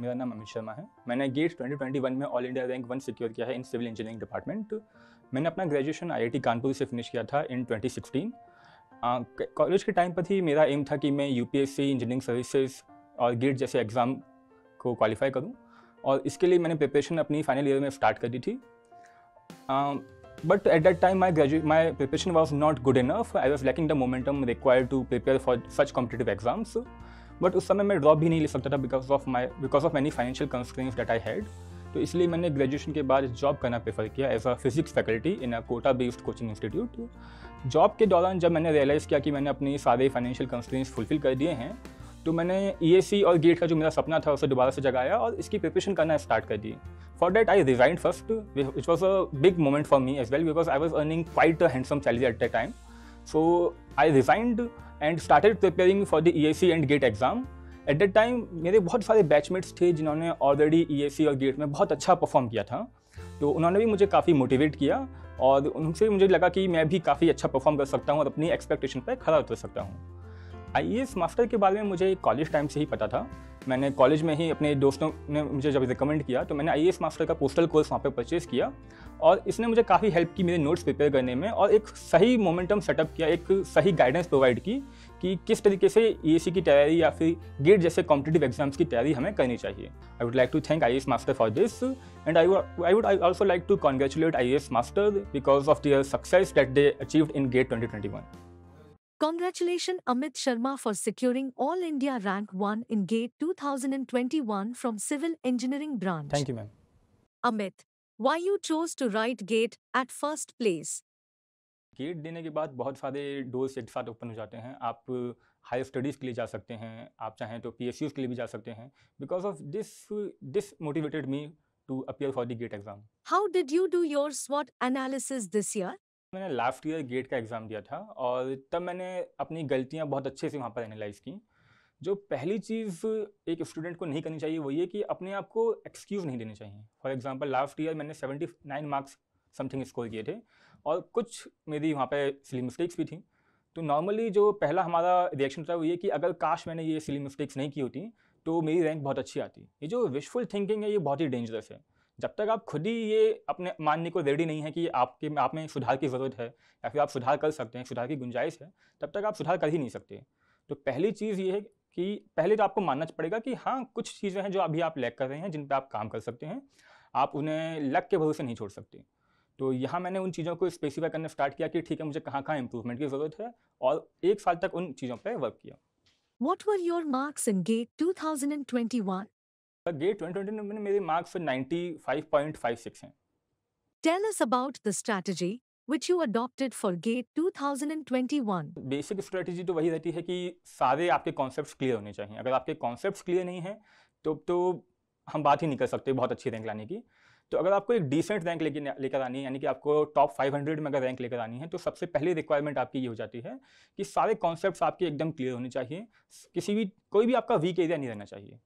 मेरा नाम अमित शर्मा है मैंने गेट्स 2021 में all India rank one secure किया है इन सिविल इंजीनियरिंग डिपार्टमेंट मैंने अपना ग्रेजुएशन आईआईटी कानपुर से फिनिश किया था इन 2016 कॉलेज के टाइम पर ही मेरा एम था कि मैं यूपीएससी इंजीनियरिंग सर्विसेज और गेट जैसे एग्ज़ाम को क्वालिफाई करूँ और इसके लिए मैंने प्रिपरेशन अपनी फाइनल ईयर में स्टार्ट कर दी थी but at that time my graduate my preparation was not good enough I was lacking the momentum require to prepare for such competitive exams but उस समय मैं ड्रॉप भी नहीं ले सकता था because of my because of many financial constraints that I had तो इसलिए मैंने ग्रेजुएशन के बाद जॉब करना प्रेफर किया as a physics faculty in a Kota based coaching institute job के दौरान जब मैंने रियलाइज़ किया कि मैंने अपने सारे फाइनेंशियल कंस्ट्रेंस फुलफिल कर दिए हैं तो मैंने ई e और गेट का जो मेरा सपना था उसे दोबारा से जगाया और इसकी प्रिपरेशन करना स्टार्ट कर दी for that I resign first it was a big moment for me as well because I was earning quite a handsome salary at the time so I resigned and started preparing for the E and GATE exam at that time मेरे बहुत सारे batchmates थे जिन्होंने already E e और GATE में बहुत अच्छा perform किया था तो उन्होंने भी मुझे काफ़ी मोटिवेट किया और उनसे मुझे लगा कि मैं भी काफ़ी अच्छा परफॉर्म कर सकता हूँ और अपनी एक्सपेक्टेशन पर खड़ा उतर सकता हूँ आई मास्टर e के बारे में मुझे कॉलेज टाइम से ही पता था मैंने कॉलेज में ही अपने दोस्तों ने मुझे जब रिकमेंड किया तो मैंने आई मास्टर का पोस्टल कोर्स वहाँ पर परचेज़ किया और इसने मुझे काफ़ी हेल्प की मेरे नोट्स प्रिपेयर करने में और एक सही मोमेंटम सेटअप किया एक सही गाइडेंस प्रोवाइड की कि किस तरीके से ई e की तैयारी या फिर गेट जैसे कॉम्पिटेटिव एग्जाम्स की तैयारी हमें करनी चाहिए I would like to thank I Master for this and I I would I also like to congratulate I Master because of their success that they achieve in GATE twenty Congratulations Amit Sharma for securing All India Rank 1 in GATE 2021 from Civil Engineering Branch. Thank you, ma'am. Amit, why you chose to write GATE at first place? GATE देने के बाद बहुत सारे doors एक साथ open हो जाते हैं आप हायर स्टडीज़ के लिए जा सकते हैं आप चाहें तो पी के लिए भी जा सकते हैं Because of this, this motivated me to appear for the GATE exam. How did you do your SWOT analysis this year? मैंने लास्ट ईयर गेट का एग्ज़ाम दिया था और तब मैंने अपनी गलतियाँ बहुत अच्छे से वहाँ पर एनालाइज की जो पहली चीज़ एक स्टूडेंट को नहीं करनी चाहिए वो ये कि अपने आप को एक्सक्यूज़ नहीं देने चाहिए फॉर एग्ज़ाम्पल लास्ट ईयर मैंने seventy nine marks something score किए थे और कुछ मेरी वहाँ पर सिली मिस्टेक्स भी थी तो नॉर्मली जो पहला हमारा रिएक्शन था वो ये कि अगर काश मैंने ये सिली मिस्टेक्स नहीं की होती तो मेरी रैंक बहुत अच्छी आती ये जो विशफुल थिंकिंग है ये बहुत ही डेंजरस है जब तक आप खुद ही ये अपने मानने को रेडी नहीं है कि आपके आप में सुधार की ज़रूरत है या फिर आप सुधार कर सकते हैं सुधार की गुंजाइश है तब तक आप सुधार कर ही नहीं सकते तो पहली चीज़ ये है कि पहले तो आपको मानना पड़ेगा कि हाँ कुछ चीज़ें हैं जो अभी आप लैक कर रहे हैं जिन पर आप काम कर सकते हैं आप उन्हें लग के भरोसे नहीं छोड़ सकते तो यहाँ मैंने उन चीज़ों को स्पेसिफाई करना स्टार्ट किया कि ठीक है मुझे कहाँ कहाँ इम्प्रूवमेंट की ज़रूरत है और एक साल तक उन चीज़ों पर वर्क किया in GATE two thousand and twenty one GATE twenty twenty में मेरे मार्क्स 95.56 हैं tell us about the strategy which you adopted for GATE 2021. Basic strategy तो वही रहती है कि सारे आपके कॉन्सेप्ट्स क्लियर होने चाहिए अगर आपके कॉन्सेप्ट्स क्लियर नहीं हैं तो तो हम बात ही नहीं कर सकते बहुत अच्छी रैंक लाने की तो अगर आपको एक डिसेंट रैंक लेकर लेकर आनी है यानी कि आपको टॉप 500 में अगर रैंक लेकर आनी है तो सबसे पहली रिक्वायरमेंट आपकी ये हो जाती है कि सारे कॉन्सेप्ट्स आपके एकदम क्लियर होने चाहिए किसी भी कोई भी आपका वीक एरिया नहीं रहना चाहिए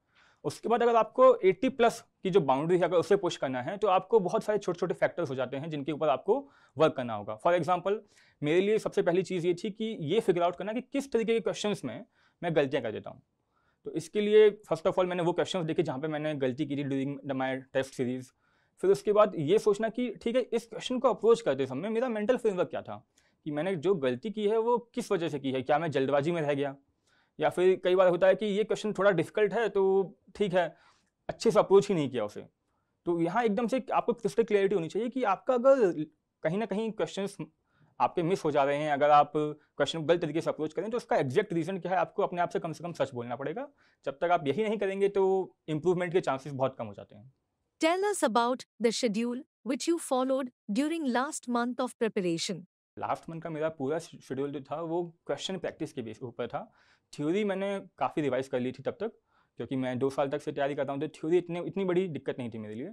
उसके बाद अगर आपको 80 प्लस की जो बाउंड्री है अगर उसे पुश करना है तो आपको बहुत सारे छोटे छोटे फैक्टर्स हो जाते हैं जिनके ऊपर आपको वर्क करना होगा फॉर एग्जाम्पल मेरे लिए सबसे पहली चीज़ ये थी कि ये फिगर आउट करना कि किस तरीके के क्वेश्चन में मैं गलतियाँ कर देता हूँ तो इसके लिए फर्स्ट ऑफ ऑल मैंने वो क्वेश्चन देखे जहाँ पर मैंने गलती की थी ड्यूरिंग माई टेस्ट सीरीज़ फिर उसके बाद ये सोचना कि ठीक है इस क्वेश्चन को अप्रोच करते समय मेरा मेंटल फ्रेमवर्क क्या था कि मैंने जो गलती की है वो किस वजह से की है क्या मैं जल्दबाजी में रह गया या फिर कई बार होता है कि ये क्वेश्चन थोड़ा डिफिकल्ट है तो ठीक है अच्छे से अप्रोच ही नहीं किया उसे तो यहाँ एकदम से आपको क्रिस्टल क्लियरिटी होनी चाहिए कि आपका अगर कहीं ना कहीं क्वेश्चन आपके मिस हो जा रहे हैं अगर आप क्वेश्चन को गलत तरीके से अप्रोच करें तो उसका एग्जैक्ट रीज़न क्या है आपको अपने आप से कम से कम सच बोलना पड़ेगा जब तक आप यही नहीं करेंगे तो इम्प्रूवमेंट के चांसेस बहुत कम हो जाते हैं tell us about the schedule which you followed during last month of preparation last month का मेरा पूरा शेड्यूल जो था वो क्वेश्चन प्रैक्टिस के बेस ऊपर था थ्योरी मैंने काफ़ी रिवाइज कर ली थी तब तक क्योंकि मैं दो साल तक से तैयारी करता हूँ तो थ्योरी इतने इतनी बड़ी दिक्कत नहीं थी मेरे लिए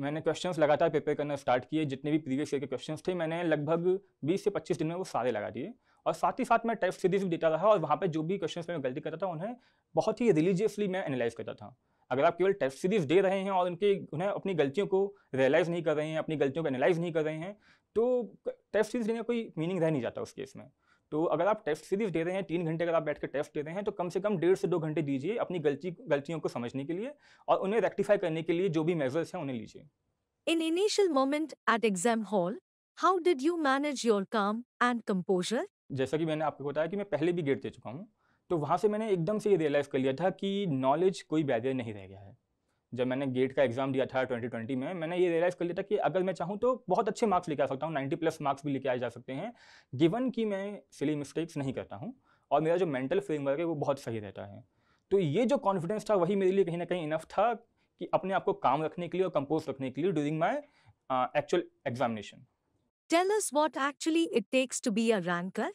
मैंने क्वेश्चन लगातार पेपर करना स्टार्ट किए जितने भी प्रीवियस ईयर के क्वेश्चन थे मैंने लगभग बीस से पच्चीस दिन में वो सारे लगा दिए और साथ ही साथ मैं टेस्ट सीरीज भी देता रहा और वहाँ पर जो भी क्वेश्चन मैं गलती करता था उन्हें बहुत ही रिलीजियसली मैं एनालाइज करता था अगर आप केवल टेस्ट सीरीज दे रहे हैं और उनके उन्हें अपनी गलतियों को रियलाइज़ नहीं कर रहे हैं अपनी गलतियों को एनालाइज नहीं कर रहे हैं तो टेस्ट सीरीज देने का कोई मीनिंग रह नहीं जाता उस केस में तो अगर आप टेस्ट सीरीज दे रहे हैं तीन घंटे अगर आप बैठ कर टेस्ट दे रहे हैं तो कम से कम डेढ़ से दो घंटे दीजिए अपनी गलती गलतियों को समझने के लिए और उन्हें रेक्टिफाई करने के लिए जो भी मेजर्स हैं उन्हें लीजिए in initial moment at exam hall how did you manage your calm and composure जैसा कि मैंने आपको बताया कि मैं पहले भी गेट दे चुका हूँ तो वहाँ से मैंने एकदम से ये रियलाइज़ कर लिया था कि नॉलेज कोई बैरियर नहीं रह गया है जब मैंने गेट का एग्जाम दिया था 2020 में मैंने ये रियलाइज़ कर लिया था कि अगर मैं चाहूँ तो बहुत अच्छे मार्क्स लेके आ सकता हूँ 90 प्लस मार्क्स भी लेके आए जा सकते हैं गिवन कि मैं सिली मिस्टेक्स नहीं करता हूँ और मेरा जो मेंटल फ्रेमवर्क है वो बहुत सही रहता है तो ये जो कॉन्फिडेंस था वही मेरे लिए कहीं ना कहीं इनफ था कि अपने आप को काम रखने के लिए और कंपोज रखने के लिए during my actual examination tell us what actually it takes to be a ranker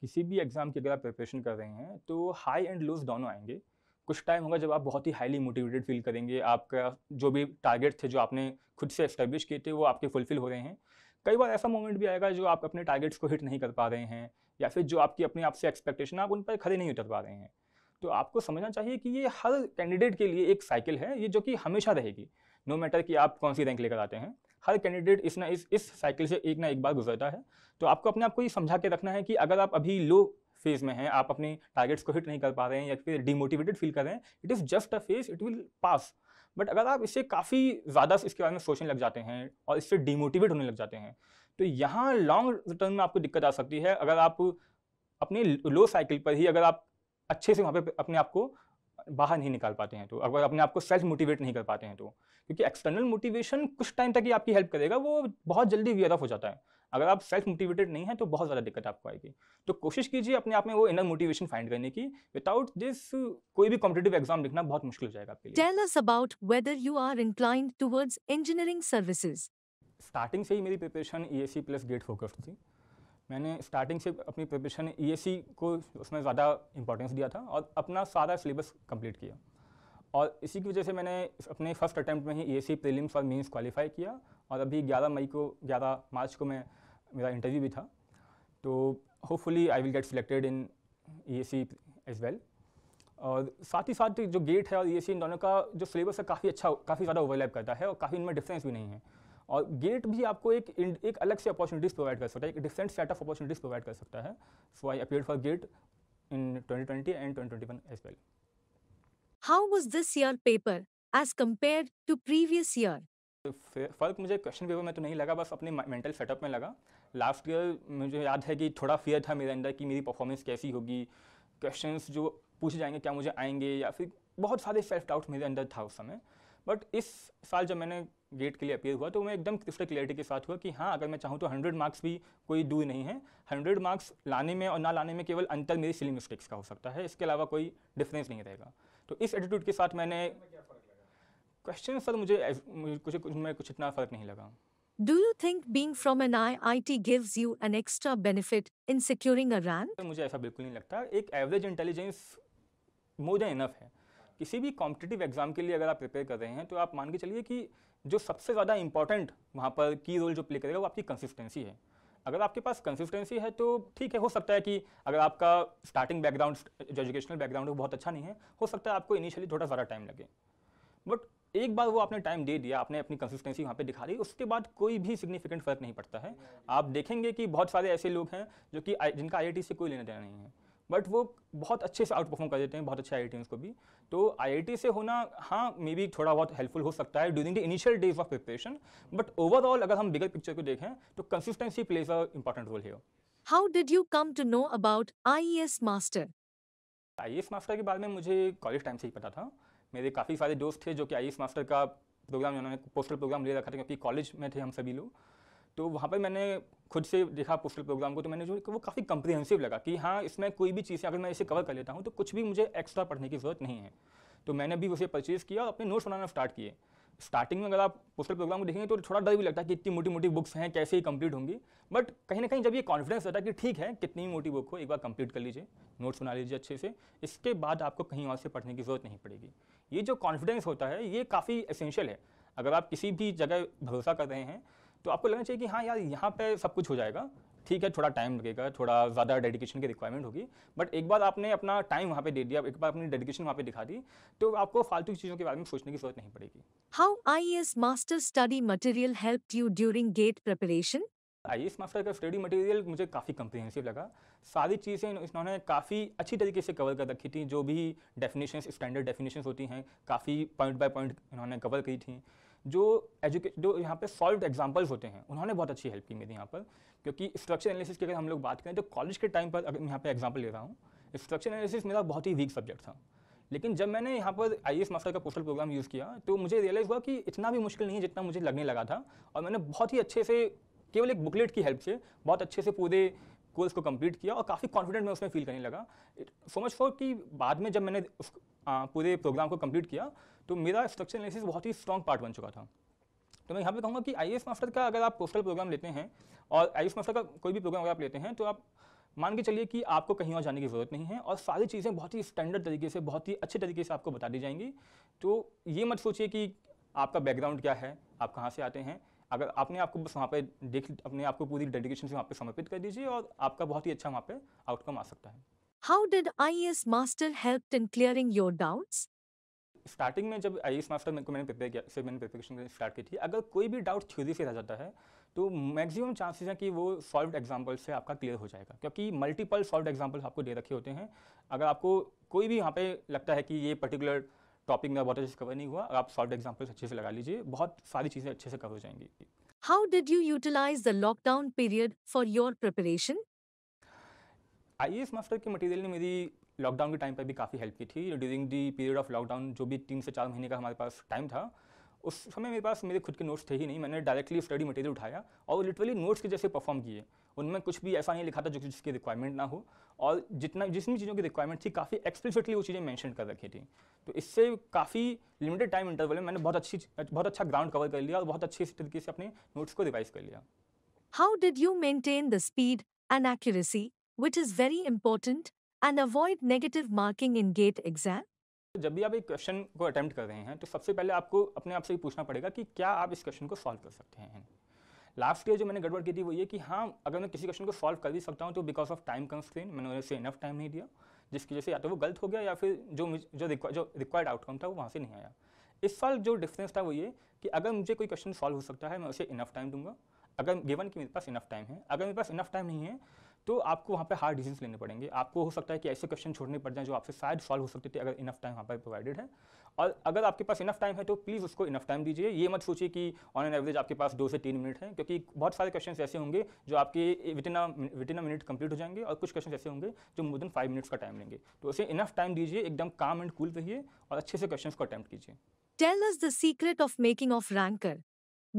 किसी भी एग्जाम की अगर आप प्रिपरेशन कर रहे हैं तो हाई एंड लोज दोनों आएंगे कुछ टाइम होगा जब आप बहुत ही हाईली मोटिवेटेड फील करेंगे आपका जो भी टारगेट थे जो आपने खुद से इस्टेब्लिश किए थे वो आपके फुलफ़िल हो रहे हैं कई बार ऐसा मोमेंट भी आएगा जो आप अपने टारगेट्स को हिट नहीं कर पा रहे हैं या फिर जो आपकी अपने आप से एक्सपेक्टेशन आप उन पर खड़े नहीं उतर पा रहे हैं तो आपको समझना चाहिए कि ये हर कैंडिडेट के लिए एक साइकिल है ये जो कि हमेशा रहेगी नो मैटर कि आप कौन सी रैंक लेकर आते हैं हर कैंडिडेट इस ना इस इस साइकिल से एक ना एक बार गुजरता है तो आपको अपने आप को ये समझा के रखना है कि अगर आप अभी लो फेज में हैं आप अपने टारगेट्स को हिट नहीं कर पा रहे हैं या फिर डिमोटिवेटेड फील कर रहे हैं it is just a phase it will pass but अगर आप इससे काफ़ी ज़्यादा इसके बारे में सोचने लग जाते हैं और इससे डिमोटिवेट होने लग जाते हैं तो यहाँ लॉन्ग टर्म में आपको दिक्कत आ सकती है अगर आप अपने लो साइकिल पर ही अगर आप अच्छे से वहाँ पे अपने आप को बाहर नहीं निकाल पाते हैं तो अगर अपने आप को सेल्फ मोटिवेट नहीं कर पाते हैं तो क्योंकि एक्सटर्नल मोटिवेशन कुछ टाइम तक ही आपकी हेल्प करेगा वो बहुत जल्दी वियर ऑफ हो जाता है अगर आप सेल्फ मोटिवेटेड नहीं है तो बहुत ज़्यादा दिक्कत आपको आएगी तो कोशिश कीजिए अपने आप में वो इनर मोटिवेशन फाइंड करने की विदाउट दिस कोई भी कॉम्पिटेटिव एग्जाम लिखना बहुत मुश्किल हो जाएगा आपके लिए tell us about whether you are inclined towards engineering services starting से ही मेरी preparation E plus GATE focused थी मैंने स्टार्टिंग से अपनी प्रिपरेशन ई e को उसमें ज़्यादा इंपॉर्टेंस दिया था और अपना सारा सिलेबस कंप्लीट किया और इसी की वजह से मैंने अपने फर्स्ट अटैम्प्ट में ही ई एस सी प्रीलिम्स और मेंस क्वालिफाई किया और अभी 11 मई को 11 मार्च को मैं मेरा इंटरव्यू भी था तो hopefully I will get selected in E S C as well और साथ ही साथ जो गेट है और ई e इन दोनों का जो सिलेबस है काफ़ी अच्छा काफ़ी ज़्यादा ओवरलैप करता है और काफ़ी इनमें डिफरेंस भी नहीं है और गेट भी आपको एक एक अलग से अपॉर्चुनिटीज़ प्रोवाइड कर सकता है एक different set of opportunities provide कर सकता है so I appear for GATE in 2020 and 2021 as well how was this year paper as compared to previous year तो फ़र्क मुझे क्वेश्चन पेपर में तो नहीं लगा बस अपने मेंटल सेटअप में लगा लास्ट ईयर मुझे याद है कि थोड़ा फियर था मेरे अंदर कि मेरी परफॉर्मेंस कैसी होगी क्वेश्चंस जो पूछे जाएंगे क्या मुझे आएंगे या फिर बहुत सारे सेल्फ डाउट मेरे अंदर था उस समय बट इस साल जब मैंने गेट के लिए अपेयर हुआ तो मैं एकदम क्रिस्टल क्लियरिटी के साथ हुआ कि हाँ अगर मैं चाहूँ तो हंड्रेड मार्क्स भी कोई दूर नहीं है हंड्रेड मार्क्स लाने में और ना लाने में केवल अंतर मेरी सिली मिस्टेक्स का हो सकता है इसके अलावा कोई डिफरेंस नहीं रहेगा तो इस एटीट्यूड के साथ मैंने क्वेश्चन सर मुझे कुछ कुछ मैं कुछ इतना फ़र्क नहीं लगा Do you think being from an IIT gives you an extra benefit in securing a rank? मुझे ऐसा बिल्कुल नहीं लगता एक average intelligence more than enough है किसी भी कॉम्पिटेटिव एग्जाम के लिए अगर आप प्रिपेयर कर रहे हैं तो आप मान के चलिए कि जो सबसे ज़्यादा इंपॉर्टेंट वहाँ पर की रोल जो प्ले करेगा वो आपकी कंसिस्टेंसी है अगर आपके पास कंसिस्टेंसी है तो ठीक है हो सकता है कि अगर आपका स्टार्टिंग बैकग्राउंड जो एजुकेशनल बैकग्राउंड है वो बहुत अच्छा नहीं है हो सकता है आपको इनिशियली थोड़ा सारा टाइम लगे बट एक बार वो आपने टाइम दे दिया आपने अपनी कंसिस्टेंसी वहाँ पे दिखा दी उसके बाद कोई भी सिग्निफिकेंट फर्क नहीं पड़ता है आप देखेंगे कि बहुत सारे ऐसे लोग हैं जो कि जिनका आई से कोई लेना देना नहीं है बट वो बहुत अच्छे से आउट परफॉर्म कर देते हैं बहुत अच्छे आई को भी तो आई से होना हाँ मे बी थोड़ा बहुत हेल्पफुल हो सकता है during the initial days of preparation but overall अगर हम बिगर पिक्चर को देखें तो consistency plays a important role है how did you come to know about I Master I master के बारे में मुझे कॉलेज टाइम से ही पता था मेरे काफ़ी सारे दोस्त थे जो कि आई मास्टर का प्रोग्राम उन्होंने पोस्टल प्रोग्राम ले रखा था क्योंकि कॉलेज में थे हम सभी लोग तो वहाँ पर मैंने खुद से देखा पोस्टल प्रोग्राम को तो मैंने जो वो काफ़ी कम्प्रीहेंसिव लगा कि हाँ इसमें कोई भी चीज़ें अगर मैं इसे कवर कर लेता हूँ तो कुछ भी मुझे एक्स्ट्रा पढ़ने की ज़रूरत नहीं है तो मैंने भी उसे परचेज़ किया और अपने नोट्स बनाना स्टार्ट किए स्टार्टिंग में अगर आप पोस्टल प्रोग्राम को देखेंगे तो थोड़ा डर भी लगता है कि इतनी मोटी मोटी बुक्स हैं कैसे ही कंप्लीट होंगी बट कहीं ना कहीं जब ये कॉन्फिडेंस रहता है कि ठीक है कितनी मोटी बुक हो एक बार कंप्लीट कर लीजिए नोट्स बना लीजिए अच्छे से इसके बाद आपको कहीं और से पढ़ने की ज़रूरत नहीं पड़ेगी ये जो कॉन्फिडेंस होता है ये काफ़ी एसेंशियल है अगर आप किसी भी जगह भरोसा कर रहे हैं तो आपको लगना चाहिए कि हाँ यार यहाँ पे सब कुछ हो जाएगा ठीक है थोड़ा टाइम लगेगा थोड़ा ज़्यादा डेडिकेशन की रिक्वायरमेंट होगी बट एक बार आपने अपना टाइम वहाँ पे दे दिया एक बार अपनी डेडिकेशन वहाँ पे दिखा दी तो आपको फालतू चीज़ों के बारे में सोचने की जरूरत नहीं पड़ेगी how I S Master study material help you during GATE preparation I S master का स्टडी मटेरियल मुझे काफ़ी कम्प्रीहेंसिव लगा सारी चीज़ें इन्होंने काफ़ी अच्छी तरीके से कवर कर रखी थी जो भी डेफिनेशन स्टैंडर्ड डेफिनेशन होती हैं काफ़ी पॉइंट बाय पॉइंट इन्होंने कवर की थी जो एजुके जो यहाँ पे सॉल्व एग्जाम्पल्स होते हैं उन्होंने बहुत अच्छी हेल्प की मेरी यहाँ पर क्योंकि स्ट्रक्चर एनालिसिस की अगर हम लोग बात करें तो कॉलेज के टाइम पर अगर यहाँ पर एग्जाम्पल ले रहा हूँ स्ट्रक्चर एनालिसिस मेरा बहुत ही वीक सब्जेक्ट था लेकिन जब मैंने यहाँ पर आई एस मास्टर का पोस्टल प्रोग्राम यूज़ किया तो मुझे रियलाइज़ हुआ कि इतना भी मुश्किल नहीं है जितना मुझे लगने लगा था और मैंने बहुत ही अच्छे से केवल एक बुकलेट की हेल्प से बहुत अच्छे से पूरे कोर्स को कंप्लीट किया और काफ़ी कॉन्फिडेंट मैं उसमें फील करने लगा सो मच फॉर कि बाद में जब मैंने उस पूरे प्रोग्राम को कंप्लीट किया तो मेरा स्ट्रक्चर एनालिसिस बहुत ही स्ट्रॉन्ग पार्ट बन चुका था तो मैं यहाँ पे कहूँगा कि आई मास्टर का अगर आप पोस्टल प्रोग्राम लेते हैं और आई मास्टर का कोई भी प्रोग्राम अगर आप लेते हैं तो आप मान के चलिए कि आपको कहीं और जाने की ज़रूरत नहीं है और सारी चीज़ें बहुत ही स्टैंडर्ड तरीके से बहुत ही अच्छे तरीके से आपको बता दी जाएंगी तो ये मत सोचिए कि आपका बैकग्राउंड क्या है आप कहाँ से आते हैं अगर आपने आपको बस वहाँ पे देख अपने आपको पूरी डेडिकेशन से वहाँ पे समर्पित कर दीजिए और आपका बहुत ही अच्छा वहाँ पे आउटकम आ सकता है how did I S master help in clearing your doubts starting में जब आई एस मास्टर को मैंने प्रिपेयर किया फिर मैंने प्रिपरेशन स्टार्ट की थी अगर कोई भी डाउट थ्योरी से रह जाता है तो मैक्सिमम चांसेस हैं कि वो सॉल्व एग्जाम्पल से आपका क्लियर हो जाएगा क्योंकि मल्टीपल सॉल्व एग्जाम्पल आपको दे रखे होते हैं अगर आपको कोई भी यहाँ पे लगता है कि ये पर्टिकुलर टॉपिक में बहुत अच्छे से कवर नहीं हुआ आप सॉल्व एग्जाम्पल्स अच्छे से लगा लीजिए बहुत सारी चीज़ें अच्छे से कवर हो जाएंगी how did you utilize the lockdown period for your preparation I master के मटेरियल ने मेरी लॉकडाउन के टाइम पर भी काफ़ी हेल्प की थी during the period of lockdown जो भी तीन से चार महीने का हमारे पास टाइम था उस समय मेरे पास मेरे खुद के नोट्स थे ही नहीं मैंने डायरेक्टली स्टडी मटेरियल उठाया और लिटरली नोट्स के जैसे परफॉर्म किए उनमें कुछ भी ऐसा नहीं लिखा था जो जिसकी रिक्वायरमेंट ना हो और जितना जितनी चीज़ों की रिक्वायरमेंट थी काफ़ी एक्सप्लिसिटली वो चीज़ें मैंशन कर रखी थी तो इससे काफ़ी लिमिटेड टाइम इंटरवल में मैंने बहुत अच्छी बहुत अच्छा ग्राउंड कवर कर लिया और बहुत अच्छी तरीके से अपने नोट्स को रिवाइज कर लिया how did you maintain the speed and accuracy which is very important and avoid negative marking in GATE exam जब भी आप एक क्वेश्चन को अटैम्प्ट कर रहे हैं तो सबसे पहले आपको अपने आप से ही पूछना पड़ेगा कि क्या आप इस क्वेश्चन को सॉल्व कर सकते हैं लास्ट ईयर जो मैंने गड़बड़ की थी वो ये कि हाँ अगर मैं किसी क्वेश्चन को सॉल्व कर भी सकता हूँ तो बिकॉज ऑफ टाइम कंस्ट्रेन मैंने उसे इनफ टाइम नहीं दिया जिसकी वजह से या तो वो गलत हो गया या फिर जो जो जो रिक्वायर्ड आउटकम था वो वहाँ से नहीं आया इस साल जो डिफरेंस था वो ये कि अगर मुझे कोई क्वेश्चन सॉल्व हो सकता है मैं उसे इनफ टाइम दूंगा अगर गिवन कि मेरे पास इनफ टाइम है अगर मेरे पास इनफ टाइम नहीं है तो आपको वहाँ पे हार्ड डिसीजन लेने पड़ेंगे आपको हो सकता है कि ऐसे क्वेश्चन छोड़ने पड़ जाएं जो आपसे शायद सॉल्व हो सकते थे अगर इनफ टाइम वहाँ पर प्रोवाइडेड है और अगर आपके पास इनफ टाइम है तो प्लीज़ उसको इनफ टाइम दीजिए ये मत सोचिए कि ऑन एन एवरेज आपके पास दो से तीन मिनट हैं क्योंकि बहुत सारे क्वेश्चन ऐसे होंगे जो आपके within a with in minute complete हो जाएंगे और कुछ क्वेश्चन ऐसे होंगे जो मोर देन फाइव मिनट्स का टाइम लेंगे तो उसे इनफ टाइम दीजिए एकदम काम एंड कूल रहिए और अच्छे से क्वेश्चन को अटैम्प्ट कीजिए Tell us the secret of making of ranker.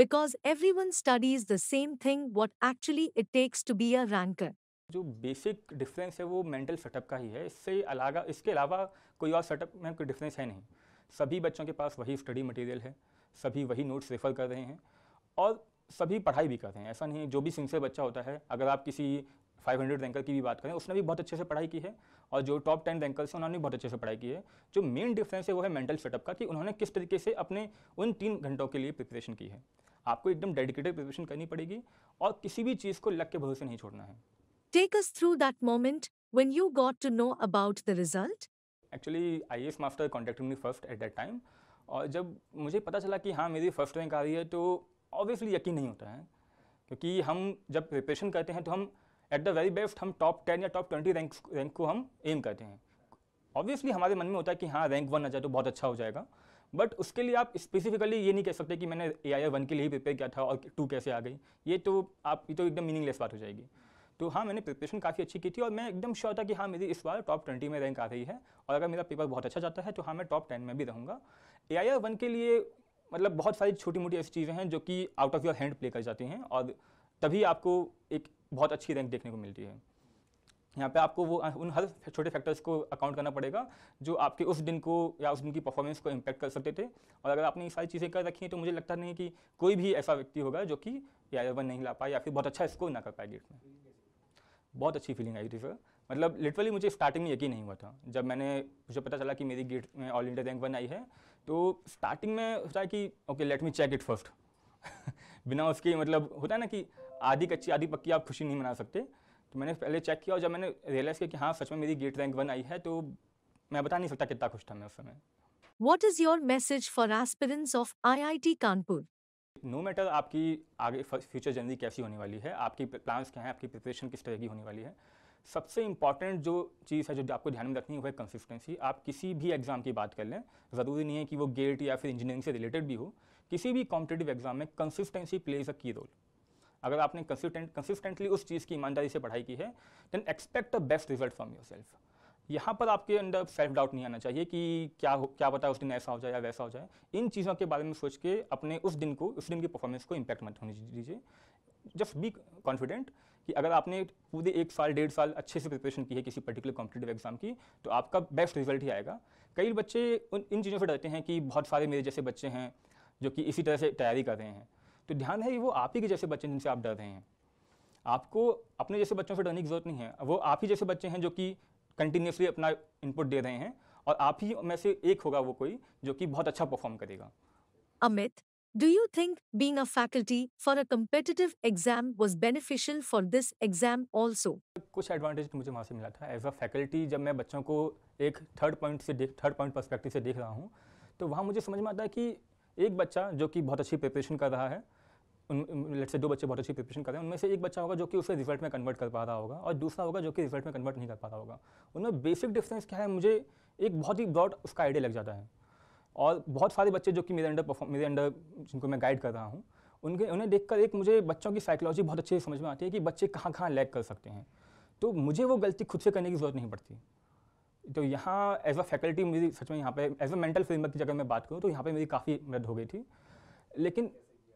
Because everyone studies the same thing what actually it takes to be a ranker जो बेसिक डिफरेंस है वो मेंटल सेटअप का ही है इससे अलावा इसके अलावा कोई और सेटअप में कोई डिफरेंस है नहीं सभी बच्चों के पास वही स्टडी मटेरियल है सभी वही नोट्स रेफ़र कर रहे हैं और सभी पढ़ाई भी कर रहे हैं ऐसा नहीं है जो भी सिंसियर बच्चा होता है अगर आप किसी 500 रैंकर की भी बात करें उसने भी बहुत अच्छे से पढ़ाई की है और जो टॉप टेन रैंकर्स हैं उन्होंने भी बहुत अच्छे से पढ़ाई की है जो मेन डिफरेंस है वो है मेंटल सेटअप का कि उन्होंने किस तरीके से अपने उन तीन घंटों के लिए प्रिपरेशन की है आपको एकदम डेडिकेटेड प्रिपरेशन करनी पड़ेगी और किसी भी चीज़ को लग के भरोसे नहीं छोड़ना है take us through that moment when you got to know about the result actually I S master contact me first at that time और जब मुझे पता चला कि हाँ मेरी फर्स्ट रैंक आ रही है तो ऑब्वियसली यकीन नहीं होता है क्योंकि हम जब प्रिपरेशन करते हैं तो हम एट द वेरी बेस्ट हम टॉप टेन या टॉप ट्वेंटी रैंक रैंक को हम एम करते हैं ऑब्वियसली हमारे मन में होता है कि हाँ रैंक वन आ जाए तो बहुत अच्छा हो जाएगा बट उसके लिए आप स्पेसिफिकली ये नहीं कह सकते कि मैंने ए आई वन के लिए ही प्रिपेयर किया था और टू कैसे आ गई ये तो आप ये तो एकदम मीनिंगलेस बात हो जाएगी तो हाँ मैंने प्रिपरेशन काफ़ी अच्छी की थी और मैं एकदम श्योर था कि हाँ मेरी इस बार टॉप ट्वेंटी में रैंक आ रही है और अगर मेरा पेपर बहुत अच्छा जाता है तो हाँ मैं टॉप टेन में भी रहूँगा ए आई आर वन के लिए मतलब बहुत सारी छोटी मोटी ऐसी चीज़ें हैं जो कि out of your hand play कर जाती हैं और तभी आपको एक बहुत अच्छी रैंक देखने को मिलती है यहाँ पे आपको वो उन हर छोटे फैक्टर्स को अकाउंट करना पड़ेगा जो आपके उस दिन को या उस दिन की परफॉर्मेंस को इम्पैक्ट कर सकते थे और अगर आपने ये सारी चीज़ें कर रखी हैं तो मुझे लगता नहीं कि कोई भी ऐसा व्यक्ति होगा जो कि या वन नहीं ला पाए या फिर बहुत अच्छा स्कोर ना कर पाए गेट में बहुत अच्छी फीलिंग आई थी सर मतलब लिटरली मुझे स्टार्टिंग में यकीन नहीं हुआ था जब मैंने मुझे पता चला कि मेरी गेट में ऑल इंडिया रैंक वन आई है तो स्टार्टिंग में होता है कि okay let me check it first बिना उसके मतलब होता है ना कि आधी कच्ची आधी पक्की आप खुशी नहीं मना सकते तो मैंने पहले चेक किया और जब मैंने रियलाइज़ किया कि हाँ सच में मेरी गेट रैंक वन आई है तो मैं बता नहीं सकता कितना खुश था मैं उस समय what is your message for aspirants of no matter आपकी आगे फ्यूचर जर्नी कैसी होने वाली है आपकी प्लान्स क्या हैं आपकी प्रिपरेशन किस तरह की होने वाली है सबसे इंपॉर्टेंट जो चीज़ है जो आपको ध्यान में रखनी है वो है कंसिस्टेंसी आप किसी भी एग्ज़ाम की बात कर लें ज़रूरी नहीं है कि वो गेट या फिर इंजीनियरिंग से रिलेटेड भी हो किसी भी कॉम्पिटेटिव एग्जाम में consistency plays a key role अगर आपने कंसिस्टेंट कंसिस्टेंटली उस चीज़ की ईमानदारी से पढ़ाई की है then expect the best result from your self यहाँ पर आपके अंदर सेल्फ डाउट नहीं आना चाहिए कि क्या हो क्या पता उस दिन ऐसा हो जाए या वैसा हो जाए इन चीज़ों के बारे में सोच के अपने उस दिन को उस दिन की परफॉर्मेंस को इम्पैक्ट मत होने दीजिए जस्ट बी कॉन्फिडेंट कि अगर आपने पूरे एक साल डेढ़ साल अच्छे से प्रिपरेशन की है किसी पर्टिकुलर कॉम्पिटेटिव एग्जाम की तो आपका बेस्ट रिजल्ट ही आएगा कई बच्चे उन इन चीज़ों से डरते हैं कि बहुत सारे मेरे जैसे बच्चे हैं जो कि इसी तरह से तैयारी कर रहे हैं तो ध्यान है वो आप ही के जैसे बच्चे जिनसे आप डर रहे हैं आपको अपने जैसे बच्चों से डरने की जरूरत नहीं है वो आप ही जैसे बच्चे हैं जो कि कंटिन्यूसली अपना इनपुट दे रहे हैं और आप ही में से एक होगा वो कोई जो कि बहुत अच्छा परफॉर्म करेगा Amit Do you think being a faculty for a competitive exam was beneficial for this exam also? कुछ एडवांटेज तो मुझे वहाँ से मिला था एज अ फैकल्टी जब मैं बच्चों को एक थर्ड पॉइंट से देख थर्ड पॉइंट पर्सपेक्टिव से देख रहा हूँ तो वहाँ मुझे समझ में आता है कि एक बच्चा जो कि बहुत अच्छी प्रिपरेशन कर रहा है उन लेट से दो बच्चे बहुत अच्छी प्रिपरेशन कर रहे हैं उनमें से एक बच्चा होगा जो कि उसे रिजल्ट में कन्वर्ट कर पा रहा होगा और दूसरा होगा जो कि रिजल्ट में कन्वर्ट नहीं कर पा रहा होगा उनमें बेसिक डिफरेंस क्या है मुझे एक बहुत ही ब्रॉड उसका आइडिया लग जाता है और बहुत सारे बच्चे जो कि मेरे अंडर परफॉर्म मेरे अंडर जिनको मैं गाइड कर रहा हूँ उनके उन्हें देखकर एक मुझे बच्चों की साइकोलॉजी बहुत अच्छे से समझ में आती है कि बच्चे कहाँ कहाँ लैग कर सकते हैं तो मुझे वो गलती खुद से करने की ज़रूरत नहीं पड़ती तो यहाँ एज अ फैकल्टी मेरी सच में यहाँ पे एज अ मेंटल फ्रेमवर्क की अगर मैं बात करूँ तो यहाँ पे मेरी काफ़ी मदद हो गई थी लेकिन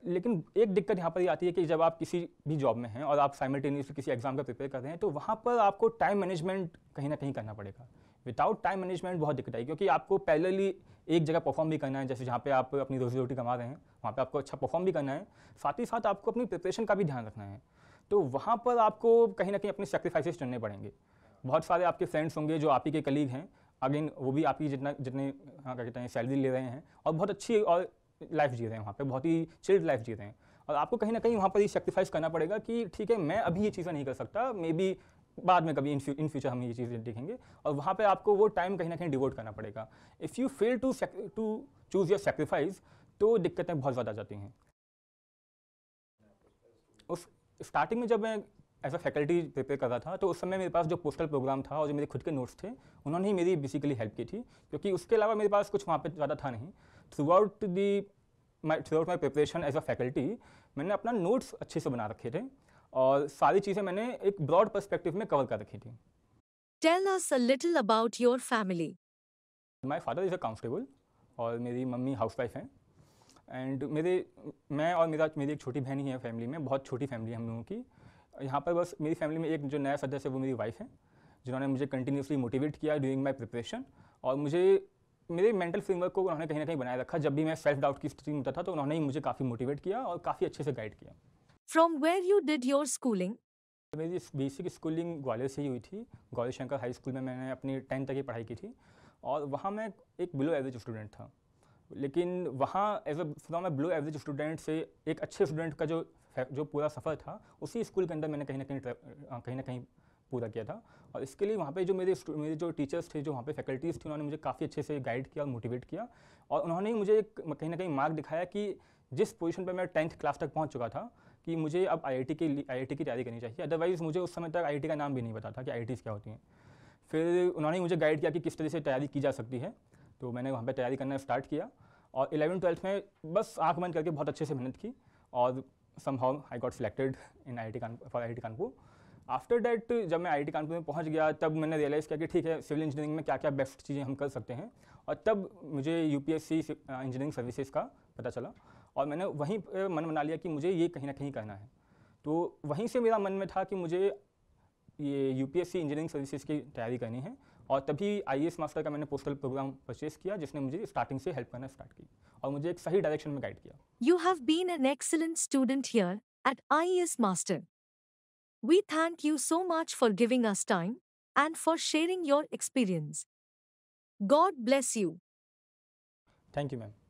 लेकिन एक दिक्कत यहाँ पर ये आती है कि जब आप किसी भी जॉब में हैं और आप साइमल्टेनियस किसी एग्ज़ाम का प्रिपेयर कर रहे हैं तो वहाँ पर आपको टाइम मैनेजमेंट कहीं ना कहीं करना पड़ेगा विदाउट टाइम मैनेजमेंट बहुत दिक्कत आई क्योंकि आपको पैरेलली एक जगह परफॉर्म भी करना है जैसे जहाँ पे आप अपनी रोजी रोटी कमा रहे हैं वहाँ पे आपको अच्छा परफॉर्म भी करना है साथ ही साथ आपको अपनी प्रिपरेशन का भी ध्यान रखना है तो वहाँ पर आपको कहीं ना कहीं अपने सेक्रीफाइसेस चुनने पड़ेंगे बहुत सारे आपके फ्रेंड्स होंगे जो आप ही के कलीग हैं अगेन वो भी आपकी जितना जितने हाँ क्या कहते हैं सैलरी ले रहे हैं और बहुत अच्छी और लाइफ जी रहे हैं वहाँ पे बहुत ही चिल्ड लाइफ जी रहे हैं और आपको कहीं ना कहीं वहाँ पर ये सेक्रीफाइस करना पड़ेगा कि ठीक है मैं अभी ये चीज़ें नहीं कर सकता मे बी बाद में कभी इन फ्यूचर हम ये चीज़ें देखेंगे और वहाँ पर आपको वो टाइम कहीं ना कहीं डिवोट करना पड़ेगा if you fail to to choose your sacrifice तो दिक्कतें बहुत ज़्यादा आ जाती हैं उस स्टार्टिंग में जब मैं एज अ फैकल्टी प्रिपेयर कर रहा था तो उस समय मेरे पास जो पोस्टल प्रोग्राम था और जो मेरे खुद के नोट्स थे उन्होंने ही मेरी बेसिकली हेल्प की थी क्योंकि उसके अलावा मेरे पास कुछ वहाँ पर ज़्यादा था नहीं throughout the my throughout my preparation as a faculty मैंने अपना नोट्स अच्छे से बना रखे थे और सारी चीज़ें मैंने एक ब्रॉड perspective में कवर कर रखी थी tell us a little about your family My father is a constable और मेरी मम्मी हाउस वाइफ हैं एंड मेरे मैं और मेरा मेरी एक छोटी बहन ही है फैमिली में बहुत छोटी फैमिली है हम लोगों की यहाँ पर बस मेरी फैमिली में एक जो नया सदस्य है वो मेरी वाइफ है जिन्होंने मुझे कंटिन्यूसली मोटिवेट किया ड्यूरिंग माई प्रिपरेशन और मुझे मेरे मेंटल फ्रेमवर्क को उन्होंने कहीं ना कहीं बनाए रखा जब भी मैं सेल्फ डाउट की स्थिति में था तो उन्होंने ही मुझे काफ़ी मोटिवेट किया और काफ़ी अच्छे से गाइड किया from where you did your schooling मेरी बेसिक स्कूलिंग ग्वालियर से ही हुई थी ग्वालियर शंकर हाई स्कूल में मैंने अपनी टेंथ तक की पढ़ाई की थी और वहाँ मैं एक बिलो एवरेज स्टूडेंट था लेकिन वहाँ as a from a below average student से एक अच्छे स्टूडेंट का जो जो पूरा सफ़र था उसी स्कूल के अंदर मैंने कहीं ना कहीं कहीं ना कहीं पूरा किया था और इसके लिए वहाँ पे जो मेरे मेरे जो टीचर्स थे जो वहाँ पे फैकल्टीज़ थी उन्होंने मुझे काफ़ी अच्छे से गाइड किया और मोटिवेट किया और उन्होंने ही मुझे कहीं ना कहीं मार्ग दिखाया कि जिस पोजीशन पे मैं टेंथ क्लास तक पहुँच चुका था कि मुझे अब आईआईटी के आई की तैयारी करनी चाहिए अदरवाइज़ मुझे उस समय तक आई का नाम भी नहीं पता था कि आई क्या होती हैं फिर उन्होंने मुझे गाइड किया कि किस तरह से तैयारी की जा सकती है तो मैंने वहाँ पर तैयारी करना स्टार्ट किया और इलेवन ट्वेल्थ में बस आँख बंद करके बहुत अच्छे से मेहनत की और somehow I got selected in I I T for I I T Kanpur after that जब मैं आई कानपुर में पहुंच गया तब मैंने रियलाइज़ किया कि ठीक है सिविल इंजीनियरिंग में क्या क्या बेस्ट चीज़ें हम कर सकते हैं और तब मुझे यू इंजीनियरिंग सर्विसेज का पता चला और मैंने वहीं मन बना लिया कि मुझे ये कहीं ना कहीं करना है तो वहीं से मेरा मन में था कि मुझे ये यू इंजीनियरिंग सर्विसेज की तैयारी करनी है और तभी आई मास्टर e का मैंने पोस्टल प्रोग्राम परचेज किया जिसने मुझे स्टार्टिंग से हेल्प करना स्टार्ट की और मुझे एक सही डायरेक्शन में गाइड किया you have been an excellent student here at I master We thank you so much for giving us time and for sharing your experience. God bless you. Thank you, ma'am.